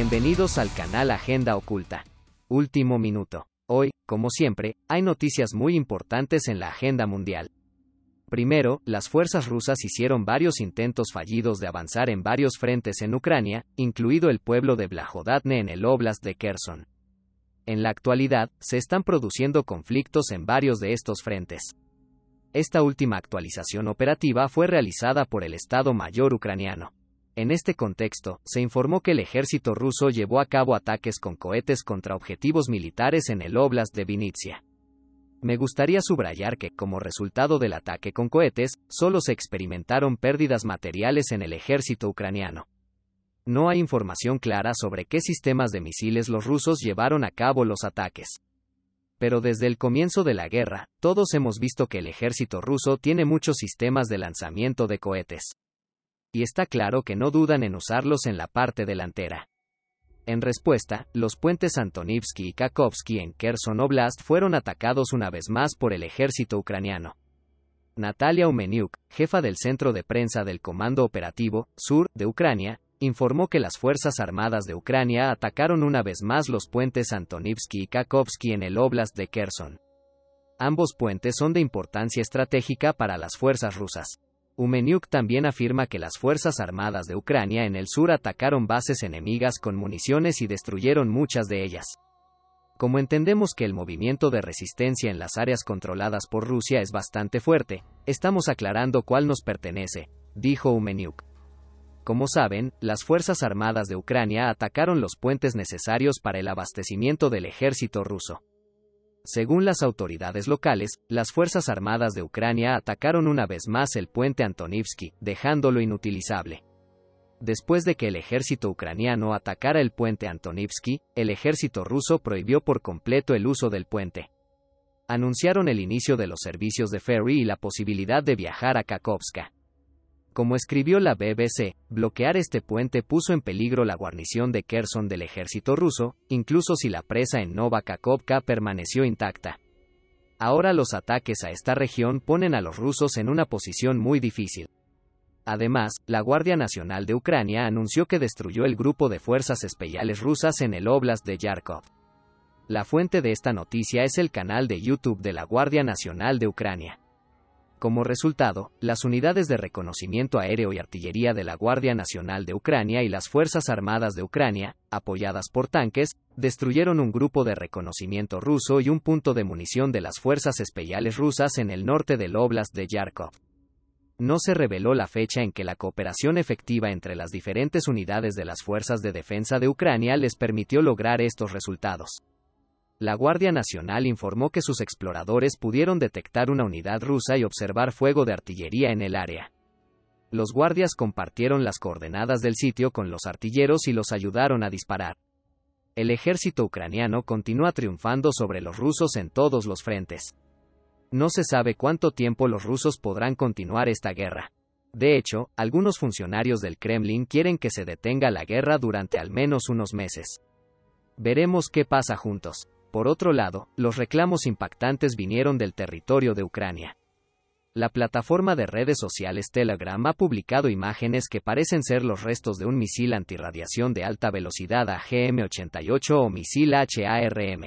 Bienvenidos al canal Agenda Oculta. Último minuto. Hoy, como siempre, hay noticias muy importantes en la agenda mundial. Primero, las fuerzas rusas hicieron varios intentos fallidos de avanzar en varios frentes en Ucrania, incluido el pueblo de Blajodatne en el oblast de Kherson. En la actualidad, se están produciendo conflictos en varios de estos frentes. Esta última actualización operativa fue realizada por el Estado Mayor ucraniano. En este contexto, se informó que el ejército ruso llevó a cabo ataques con cohetes contra objetivos militares en el Oblast de Vinitsia. Me gustaría subrayar que, como resultado del ataque con cohetes, solo se experimentaron pérdidas materiales en el ejército ucraniano. No hay información clara sobre qué sistemas de misiles los rusos llevaron a cabo los ataques. Pero desde el comienzo de la guerra, todos hemos visto que el ejército ruso tiene muchos sistemas de lanzamiento de cohetes y está claro que no dudan en usarlos en la parte delantera. En respuesta, los puentes Antonivsky y Kakovsky en Kherson Oblast fueron atacados una vez más por el ejército ucraniano. Natalia Umeniuk, jefa del centro de prensa del Comando Operativo Sur de Ucrania, informó que las Fuerzas Armadas de Ucrania atacaron una vez más los puentes Antonivsky y Kakovsky en el Oblast de Kherson. Ambos puentes son de importancia estratégica para las fuerzas rusas. Umeniuk también afirma que las Fuerzas Armadas de Ucrania en el sur atacaron bases enemigas con municiones y destruyeron muchas de ellas. Como entendemos que el movimiento de resistencia en las áreas controladas por Rusia es bastante fuerte, estamos aclarando cuál nos pertenece, dijo Umeniuk. Como saben, las Fuerzas Armadas de Ucrania atacaron los puentes necesarios para el abastecimiento del ejército ruso. Según las autoridades locales, las Fuerzas Armadas de Ucrania atacaron una vez más el puente Antonivsky, dejándolo inutilizable. Después de que el ejército ucraniano atacara el puente Antonivsky, el ejército ruso prohibió por completo el uso del puente. Anunciaron el inicio de los servicios de ferry y la posibilidad de viajar a Kakovska. Como escribió la BBC, bloquear este puente puso en peligro la guarnición de Kherson del ejército ruso, incluso si la presa en Kakovka permaneció intacta. Ahora los ataques a esta región ponen a los rusos en una posición muy difícil. Además, la Guardia Nacional de Ucrania anunció que destruyó el grupo de fuerzas especiales rusas en el Oblast de Yarkov. La fuente de esta noticia es el canal de YouTube de la Guardia Nacional de Ucrania. Como resultado, las unidades de reconocimiento aéreo y artillería de la Guardia Nacional de Ucrania y las Fuerzas Armadas de Ucrania, apoyadas por tanques, destruyeron un grupo de reconocimiento ruso y un punto de munición de las fuerzas especiales rusas en el norte del Oblast de Yarkov. No se reveló la fecha en que la cooperación efectiva entre las diferentes unidades de las Fuerzas de Defensa de Ucrania les permitió lograr estos resultados la Guardia Nacional informó que sus exploradores pudieron detectar una unidad rusa y observar fuego de artillería en el área. Los guardias compartieron las coordenadas del sitio con los artilleros y los ayudaron a disparar. El ejército ucraniano continúa triunfando sobre los rusos en todos los frentes. No se sabe cuánto tiempo los rusos podrán continuar esta guerra. De hecho, algunos funcionarios del Kremlin quieren que se detenga la guerra durante al menos unos meses. Veremos qué pasa juntos. Por otro lado, los reclamos impactantes vinieron del territorio de Ucrania. La plataforma de redes sociales Telegram ha publicado imágenes que parecen ser los restos de un misil antirradiación de alta velocidad AGM-88 o misil HARM.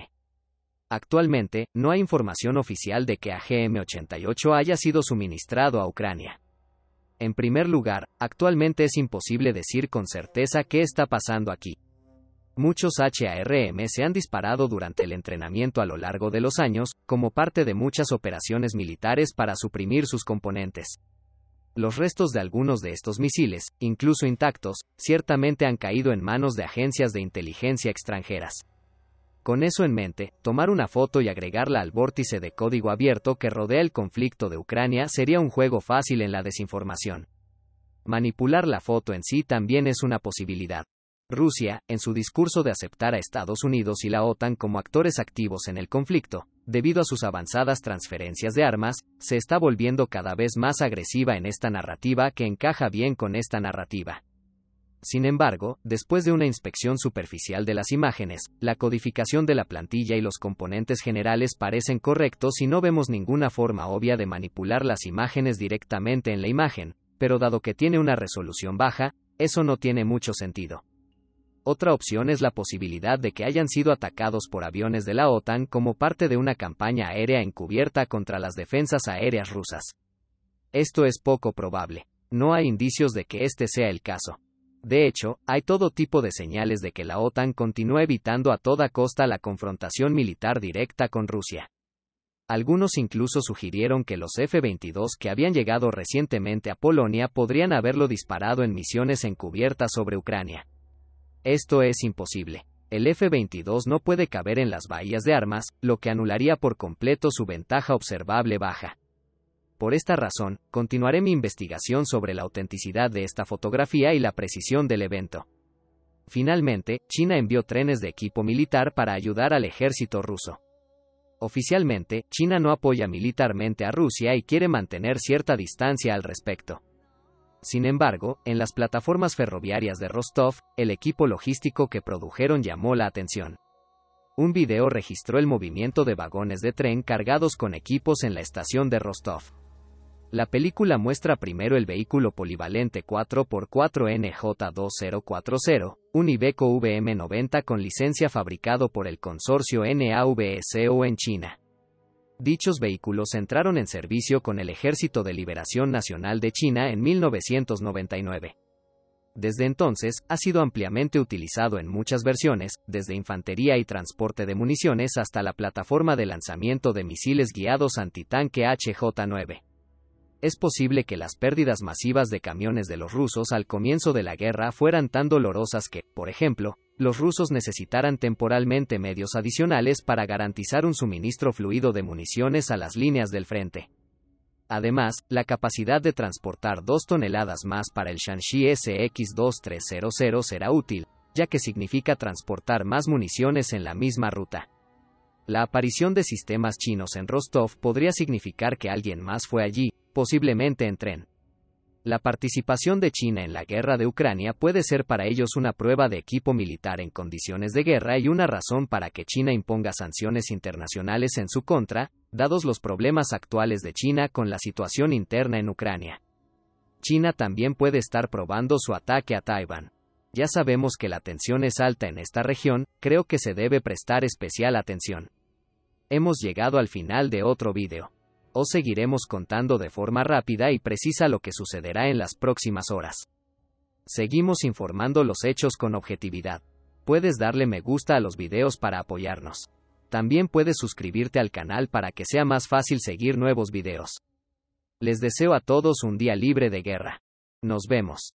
Actualmente, no hay información oficial de que AGM-88 haya sido suministrado a Ucrania. En primer lugar, actualmente es imposible decir con certeza qué está pasando aquí. Muchos HARM se han disparado durante el entrenamiento a lo largo de los años, como parte de muchas operaciones militares para suprimir sus componentes. Los restos de algunos de estos misiles, incluso intactos, ciertamente han caído en manos de agencias de inteligencia extranjeras. Con eso en mente, tomar una foto y agregarla al vórtice de código abierto que rodea el conflicto de Ucrania sería un juego fácil en la desinformación. Manipular la foto en sí también es una posibilidad. Rusia, en su discurso de aceptar a Estados Unidos y la OTAN como actores activos en el conflicto, debido a sus avanzadas transferencias de armas, se está volviendo cada vez más agresiva en esta narrativa que encaja bien con esta narrativa. Sin embargo, después de una inspección superficial de las imágenes, la codificación de la plantilla y los componentes generales parecen correctos y no vemos ninguna forma obvia de manipular las imágenes directamente en la imagen, pero dado que tiene una resolución baja, eso no tiene mucho sentido. Otra opción es la posibilidad de que hayan sido atacados por aviones de la OTAN como parte de una campaña aérea encubierta contra las defensas aéreas rusas. Esto es poco probable. No hay indicios de que este sea el caso. De hecho, hay todo tipo de señales de que la OTAN continúa evitando a toda costa la confrontación militar directa con Rusia. Algunos incluso sugirieron que los F-22 que habían llegado recientemente a Polonia podrían haberlo disparado en misiones encubiertas sobre Ucrania. Esto es imposible. El F-22 no puede caber en las bahías de armas, lo que anularía por completo su ventaja observable baja. Por esta razón, continuaré mi investigación sobre la autenticidad de esta fotografía y la precisión del evento. Finalmente, China envió trenes de equipo militar para ayudar al ejército ruso. Oficialmente, China no apoya militarmente a Rusia y quiere mantener cierta distancia al respecto. Sin embargo, en las plataformas ferroviarias de Rostov, el equipo logístico que produjeron llamó la atención. Un video registró el movimiento de vagones de tren cargados con equipos en la estación de Rostov. La película muestra primero el vehículo polivalente 4x4NJ2040, un Iveco VM90 con licencia fabricado por el consorcio NAVSO en China dichos vehículos entraron en servicio con el Ejército de Liberación Nacional de China en 1999. Desde entonces, ha sido ampliamente utilizado en muchas versiones, desde infantería y transporte de municiones hasta la plataforma de lanzamiento de misiles guiados antitanque HJ-9 es posible que las pérdidas masivas de camiones de los rusos al comienzo de la guerra fueran tan dolorosas que, por ejemplo, los rusos necesitaran temporalmente medios adicionales para garantizar un suministro fluido de municiones a las líneas del frente. Además, la capacidad de transportar dos toneladas más para el Shanxi SX-2300 será útil, ya que significa transportar más municiones en la misma ruta. La aparición de sistemas chinos en Rostov podría significar que alguien más fue allí, posiblemente en tren. La participación de China en la guerra de Ucrania puede ser para ellos una prueba de equipo militar en condiciones de guerra y una razón para que China imponga sanciones internacionales en su contra, dados los problemas actuales de China con la situación interna en Ucrania. China también puede estar probando su ataque a Taiwán. Ya sabemos que la tensión es alta en esta región, creo que se debe prestar especial atención. Hemos llegado al final de otro vídeo. Os seguiremos contando de forma rápida y precisa lo que sucederá en las próximas horas. Seguimos informando los hechos con objetividad. Puedes darle me gusta a los videos para apoyarnos. También puedes suscribirte al canal para que sea más fácil seguir nuevos videos. Les deseo a todos un día libre de guerra. Nos vemos.